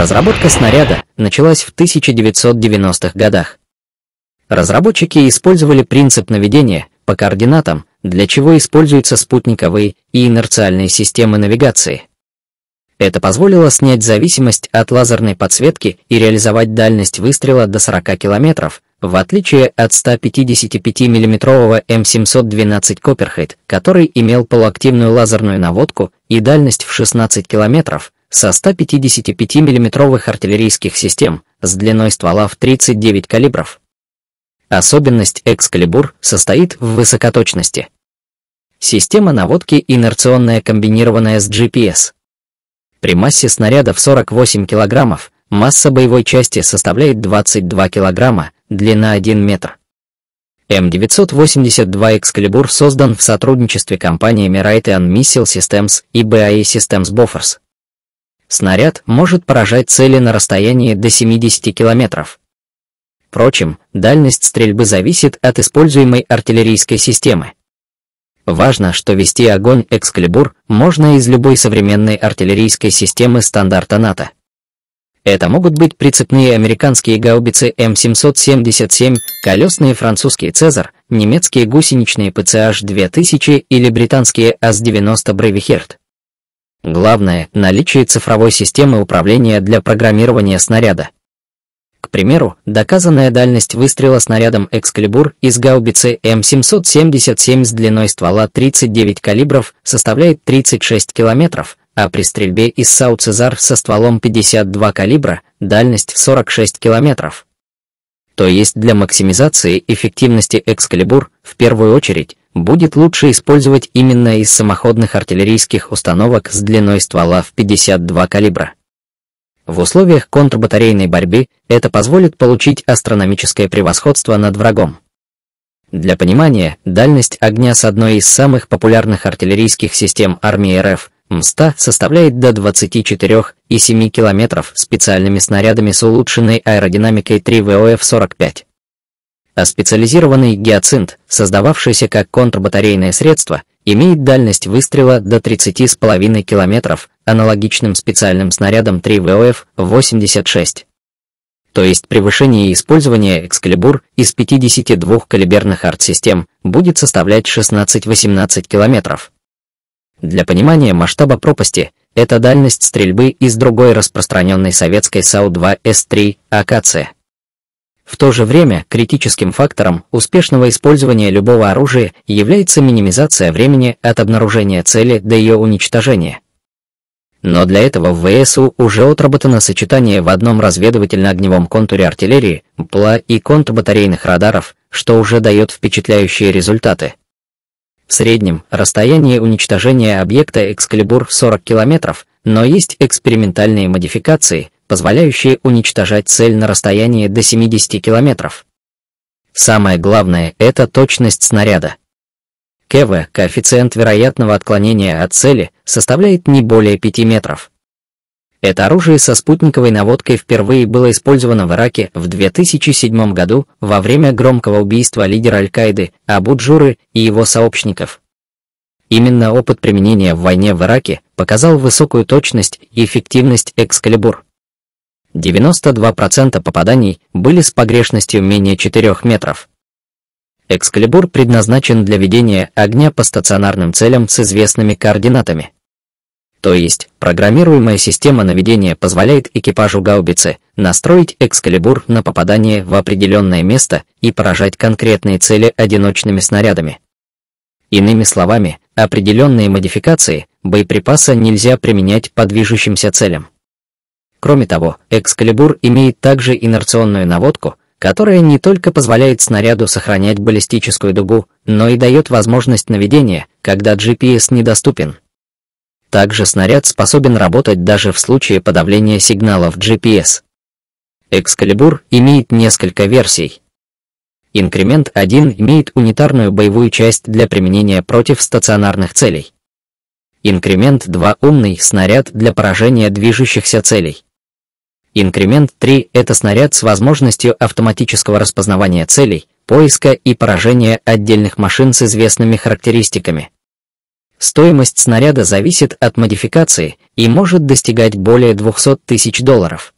Разработка снаряда началась в 1990-х годах. Разработчики использовали принцип наведения по координатам, для чего используются спутниковые и инерциальные системы навигации. Это позволило снять зависимость от лазерной подсветки и реализовать дальность выстрела до 40 км, в отличие от 155 мм М712 Copperhead, который имел полуактивную лазерную наводку и дальность в 16 км, со 155 миллиметровых артиллерийских систем с длиной ствола в 39 калибров. Особенность «Экскалибур» состоит в высокоточности. Система наводки инерционная комбинированная с GPS. При массе снаряда в 48 кг масса боевой части составляет 22 кг, длина 1 метр. М982 «Экскалибур» создан в сотрудничестве компаниями Right Missile Systems и BAE Systems Buffers снаряд может поражать цели на расстоянии до 70 километров. Впрочем, дальность стрельбы зависит от используемой артиллерийской системы. Важно, что вести огонь «Экскалибур» можно из любой современной артиллерийской системы стандарта НАТО. Это могут быть прицепные американские гаубицы М777, колесные французские «Цезар», немецкие гусеничные ПЦH-2000 или британские АС-90 «Брейвихерт». Главное – наличие цифровой системы управления для программирования снаряда. К примеру, доказанная дальность выстрела снарядом «Экскалибур» из гаубицы М777 с длиной ствола 39 калибров составляет 36 километров, а при стрельбе из «Сау-Цезар» со стволом 52 калибра дальность 46 километров. То есть для максимизации эффективности «Экскалибур» в первую очередь будет лучше использовать именно из самоходных артиллерийских установок с длиной ствола в 52 калибра. В условиях контрбатарейной борьбы это позволит получить астрономическое превосходство над врагом. Для понимания, дальность огня с одной из самых популярных артиллерийских систем армии РФ МСТА составляет до 24,7 км специальными снарядами с улучшенной аэродинамикой 3 ВОФ-45 а специализированный гиацинт, создававшийся как контрбатарейное средство, имеет дальность выстрела до 30,5 км, аналогичным специальным снарядом 3ВОФ-86. То есть превышение использования Экскалибур из 52 калиберных арт-систем будет составлять 16-18 км. Для понимания масштаба пропасти, это дальность стрельбы из другой распространенной советской САУ-2С3 «Акация». В то же время критическим фактором успешного использования любого оружия является минимизация времени от обнаружения цели до ее уничтожения. Но для этого в ВСУ уже отработано сочетание в одном разведывательно-огневом контуре артиллерии, ПЛА и контрбатарейных радаров, что уже дает впечатляющие результаты. В среднем расстояние уничтожения объекта Экскалибур 40 км, но есть экспериментальные модификации, позволяющие уничтожать цель на расстоянии до 70 километров. Самое главное – это точность снаряда. КВ, коэффициент вероятного отклонения от цели, составляет не более 5 метров. Это оружие со спутниковой наводкой впервые было использовано в Ираке в 2007 году во время громкого убийства лидера Аль-Каиды Абу Джуры и его сообщников. Именно опыт применения в войне в Ираке показал высокую точность и эффективность Экскалибур. 92% попаданий были с погрешностью менее 4 метров. Экскалибур предназначен для ведения огня по стационарным целям с известными координатами. То есть, программируемая система наведения позволяет экипажу гаубицы настроить экскалибур на попадание в определенное место и поражать конкретные цели одиночными снарядами. Иными словами, определенные модификации боеприпаса нельзя применять по движущимся целям. Кроме того, Экскалибур имеет также инерционную наводку, которая не только позволяет снаряду сохранять баллистическую дугу, но и дает возможность наведения, когда GPS недоступен. Также снаряд способен работать даже в случае подавления сигналов GPS. Экскалибур имеет несколько версий. Инкремент 1 имеет унитарную боевую часть для применения против стационарных целей. Инкремент 2 – умный снаряд для поражения движущихся целей. Инкремент 3 – это снаряд с возможностью автоматического распознавания целей, поиска и поражения отдельных машин с известными характеристиками. Стоимость снаряда зависит от модификации и может достигать более 200 тысяч долларов.